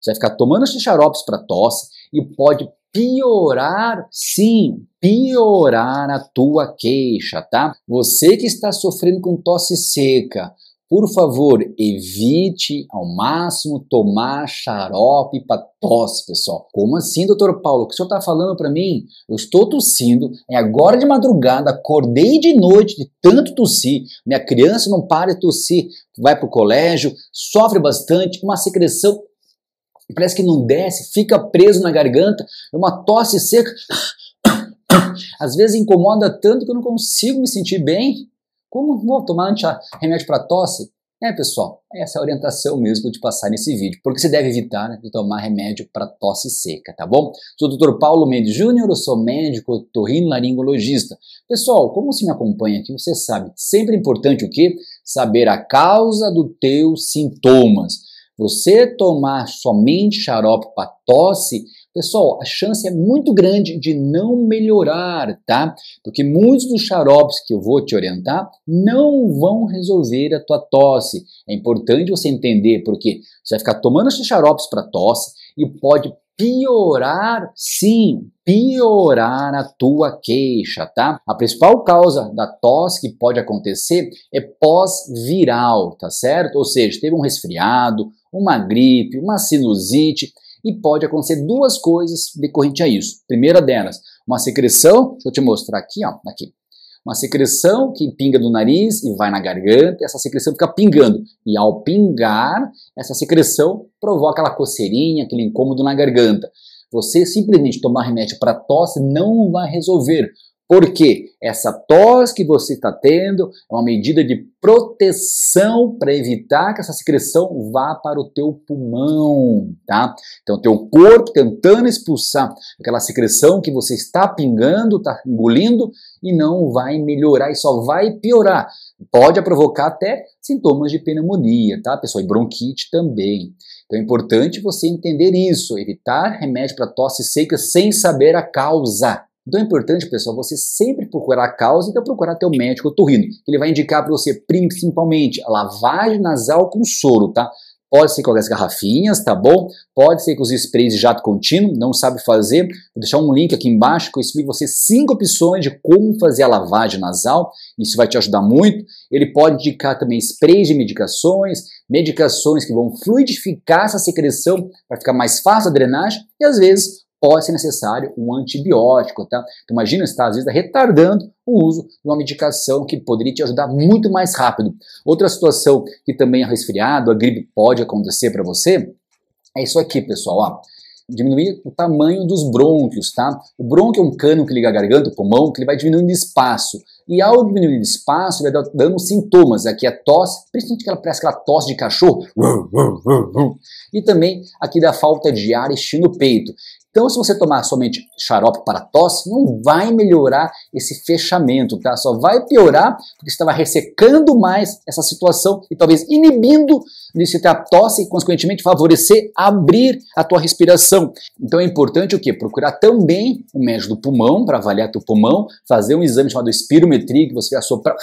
Você vai ficar tomando esses xaropes para tosse e pode piorar, sim, piorar a tua queixa, tá? Você que está sofrendo com tosse seca, por favor, evite ao máximo tomar xarope para tosse, pessoal. Como assim, doutor Paulo? O que o senhor está falando para mim? Eu estou tossindo, é agora de madrugada, acordei de noite de tanto tossir, minha criança não para de tossir, vai para o colégio, sofre bastante, uma secreção parece que não desce, fica preso na garganta, é uma tosse seca. Às vezes incomoda tanto que eu não consigo me sentir bem. Como vou tomar remédio para tosse? É, pessoal, essa é a orientação mesmo de passar nesse vídeo, porque você deve evitar né, de tomar remédio para tosse seca, tá bom? Sou o Dr. Paulo Mendes Júnior, eu sou médico laringologista. Pessoal, como você me acompanha aqui, você sabe, sempre é importante o quê? Saber a causa dos teus sintomas. Você tomar somente xarope para tosse, pessoal, a chance é muito grande de não melhorar, tá? Porque muitos dos xaropes que eu vou te orientar não vão resolver a tua tosse. É importante você entender porque você vai ficar tomando esses xaropes para tosse e pode piorar, sim, piorar a tua queixa, tá? A principal causa da tosse que pode acontecer é pós-viral, tá certo? Ou seja, teve um resfriado, uma gripe, uma sinusite e pode acontecer duas coisas decorrente a isso. Primeira delas, uma secreção, deixa eu te mostrar aqui, ó, aqui uma secreção que pinga do nariz e vai na garganta, essa secreção fica pingando. E ao pingar, essa secreção provoca aquela coceirinha, aquele incômodo na garganta. Você simplesmente tomar remédio para tosse não vai resolver, porque essa tosse que você está tendo é uma medida de proteção para evitar que essa secreção vá para o teu pulmão, tá? Então, teu corpo tentando expulsar aquela secreção que você está pingando, está engolindo e não vai melhorar e só vai piorar. Pode provocar até sintomas de pneumonia, tá, pessoal? E bronquite também. Então é importante você entender isso, evitar remédio para tosse seca sem saber a causa. Então é importante, pessoal, você sempre procurar a causa, então procurar teu médico otorrino, ele vai indicar para você principalmente a lavagem nasal com soro, tá? Pode ser com as garrafinhas, tá bom? Pode ser com os sprays de jato contínuo, não sabe fazer. Vou deixar um link aqui embaixo que eu explico você cinco opções de como fazer a lavagem nasal. Isso vai te ajudar muito. Ele pode indicar também sprays de medicações, medicações que vão fluidificar essa secreção para ficar mais fácil a drenagem e às vezes pode ser necessário um antibiótico, tá? Então, imagina, você está às vezes retardando o uso de uma medicação que poderia te ajudar muito mais rápido. Outra situação que também é resfriado, a gripe pode acontecer para você, é isso aqui, pessoal, ó. Diminuir o tamanho dos brônquios, tá? O brônquio é um cano que liga a garganta, o pulmão, que ele vai diminuindo de espaço. E ao diminuir de espaço, vai dando sintomas. Aqui a tosse, principalmente aquela, parece aquela tosse de cachorro. E também aqui da falta de ar e no peito. Então, se você tomar somente xarope para tosse, não vai melhorar esse fechamento, tá? Só vai piorar porque estava ressecando mais essa situação e talvez inibindo de ter a tosse e, consequentemente, favorecer abrir a tua respiração. Então, é importante o quê? Procurar também o um médico do pulmão para avaliar teu pulmão, fazer um exame chamado espirometria, que você vai soprar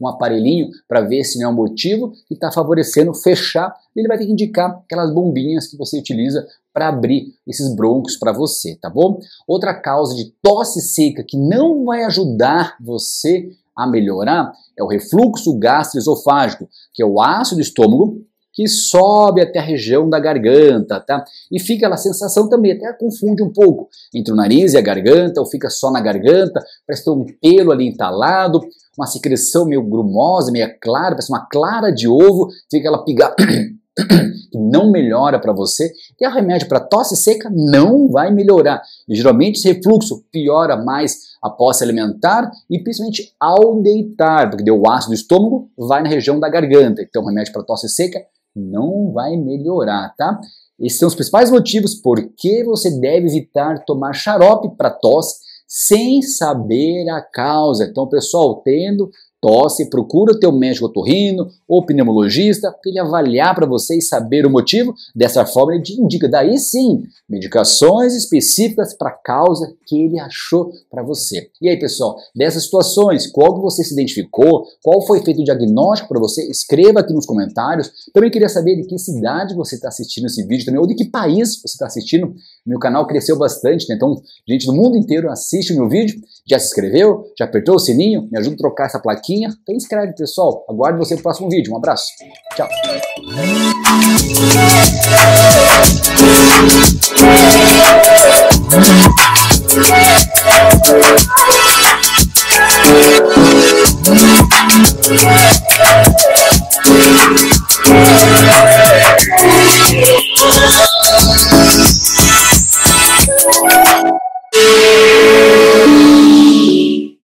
um aparelhinho para ver se não é um motivo que está favorecendo fechar. Ele vai ter que indicar aquelas bombinhas que você utiliza para abrir esses broncos para você, tá bom? Outra causa de tosse seca que não vai ajudar você a melhorar é o refluxo gastroesofágico, que é o ácido do estômago que sobe até a região da garganta, tá? E fica a sensação também, até confunde um pouco entre o nariz e a garganta, ou fica só na garganta, parece ter um pelo ali entalado, uma secreção meio grumosa, meio clara, parece uma clara de ovo, fica ela pigar não melhora para você, e o remédio para tosse seca não vai melhorar. E, geralmente esse refluxo piora mais após se alimentar e principalmente ao deitar, porque o ácido do estômago vai na região da garganta. Então o remédio para tosse seca não vai melhorar, tá? Esses são os principais motivos por que você deve evitar tomar xarope para tosse sem saber a causa. Então, pessoal, tendo tosse, procura o teu médico otorrino ou pneumologista para ele avaliar para você e saber o motivo. Dessa forma, ele te indica, daí sim, medicações específicas para a causa que ele achou para você. E aí, pessoal, dessas situações, qual que você se identificou? Qual foi feito o diagnóstico para você? Escreva aqui nos comentários. Também queria saber de que cidade você está assistindo esse vídeo também, ou de que país você está assistindo. Meu canal cresceu bastante, né? então gente do mundo inteiro assiste o meu vídeo. Já se inscreveu? Já apertou o sininho? Me ajuda a trocar essa plaquinha? Então inscreve, pessoal. Aguardo você no próximo vídeo. Um abraço. Tchau.